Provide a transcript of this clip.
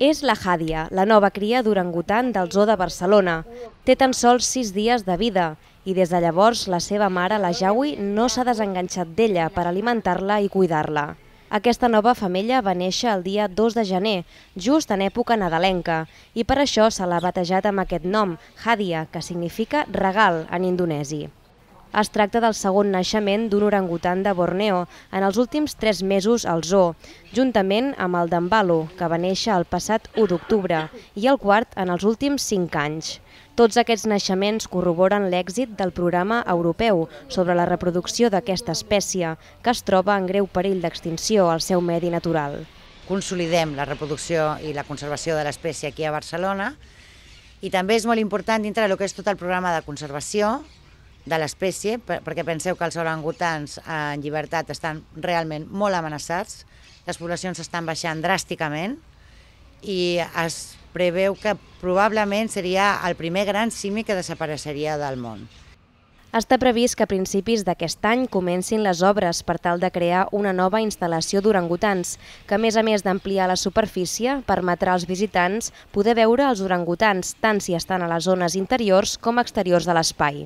És la Jàdia, la nova cria d'orangutan del zoo de Barcelona. Té tan sols sis dies de vida i des de llavors la seva mare, la Jaui, no s'ha desenganxat d'ella per alimentar-la i cuidar-la. Aquesta nova femella va néixer el dia 2 de gener, just en època nadalenca, i per això se l'ha batejat amb aquest nom, Hadia, que significa regal en indonesi. Es tracta del segon naixement d'un orangutan de Borneo, en els últims tres mesos al zoo, juntament amb el d'Ambalo, que va néixer el passat 1 d'octubre, i el quart en els últims cinc anys. Tots aquests naixements corroboren l'èxit del programa europeu sobre la reproducció d'aquesta espècie, que es troba en greu perill d'extinció al seu medi natural. Consolidem la reproducció i la conservació de l'espècie aquí a Barcelona i també és molt important dintre del que és tot el programa de conservació de l'espècie, per, perquè penseu que els orangutans eh, en llibertat estan realment molt amenaçats, les poblacions estan baixant dràsticament i es preveu que probablement seria el primer gran simi que desapareixeria del món. Està previst que a principis d'aquest any comencin les obres per tal de crear una nova instal·lació d'orangutans, que a més a més d'ampliar la superfície, permetrà als visitants poder veure els orangutans tant si estan a les zones interiors com exteriors de l'espai.